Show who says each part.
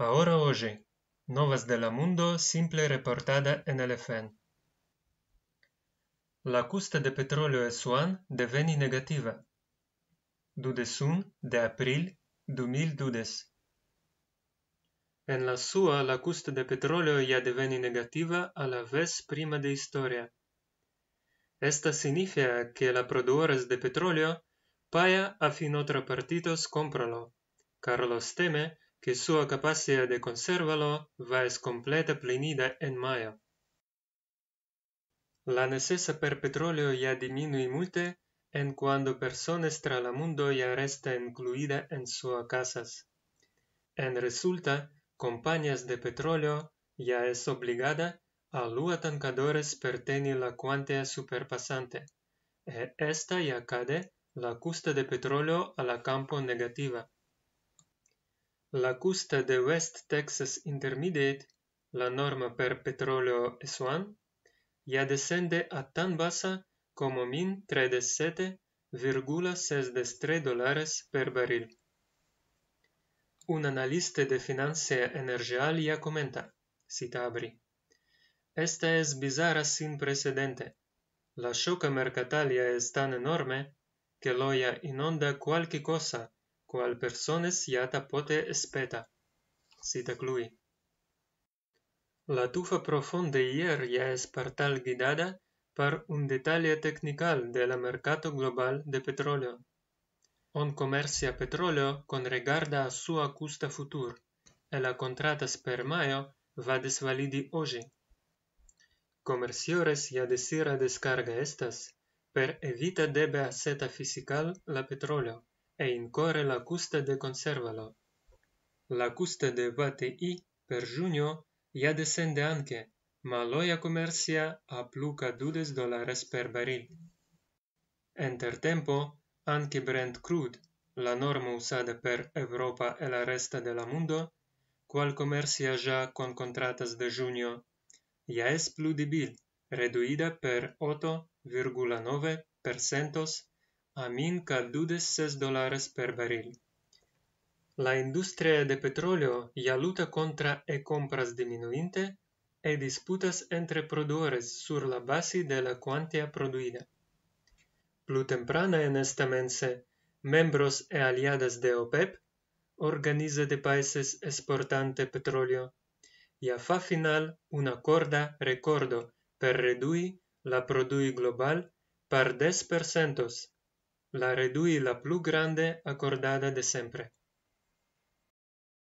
Speaker 1: Ahora oye, Novas la Mundo simple reportada en el FN. La custa de petróleo es Suan deveni negativa. Dudesun de abril 2012. En la SUA la custa de petróleo ya deveni negativa a la vez prima de historia. Esta significa que la produores de petróleo paya a fin otra partidos cómpralo. Carlos teme que su capacidad de conservarlo va es completa plenida en mayo. La necesa per petróleo ya diminui multe en cuando personas tra la mundo ya resta incluida en sus casas. En resulta, compañías de petróleo ya es obligada a lua tancadores per la cuantía superpasante, e esta ya cade la custa de petróleo a la campo negativa. La costa de West Texas Intermediate, la norma per petróleo SWAN, ya descende a tan baja como 1.037,63 dólares per barril. Un analista de financia Energial ya comenta, cita Abri, Esta es bizarra sin precedente. La choca mercatalia es tan enorme que loya inonda cualquier cosa cual personas iata pote espeta, cita clui La tufa profonde hier ya es partal guidada par un detalle de la mercado global de petróleo. On comercia petróleo con regarda a su custa futur, e la contrata per maio va desvalidi hoy. Comerciores ya desira descarga estas, per evita debe seta fiscal la petróleo e incorre la custa de Conservalo. La custa de i per junio, ya descende anche, ma comercia a pluca dudes dólares per baril. Entertempo, anche Brent crude, la norma usada per Europa e la resta de la mundo, cual comercia ya con contratas de junio, ya es pludibil, reduida per 8,9 a seis dólares per barril. La industria de petróleo ya luta contra e compras diminuinte e disputas entre productores sur la base de la cuantia produida. Plutemprana temprana en esta mense, miembros e aliadas de OPEP, Organiza de Países Exportante Petróleo, ya fa final un corda recordo per redui la produi global par 10% La redui la plu grande akordada de sempre.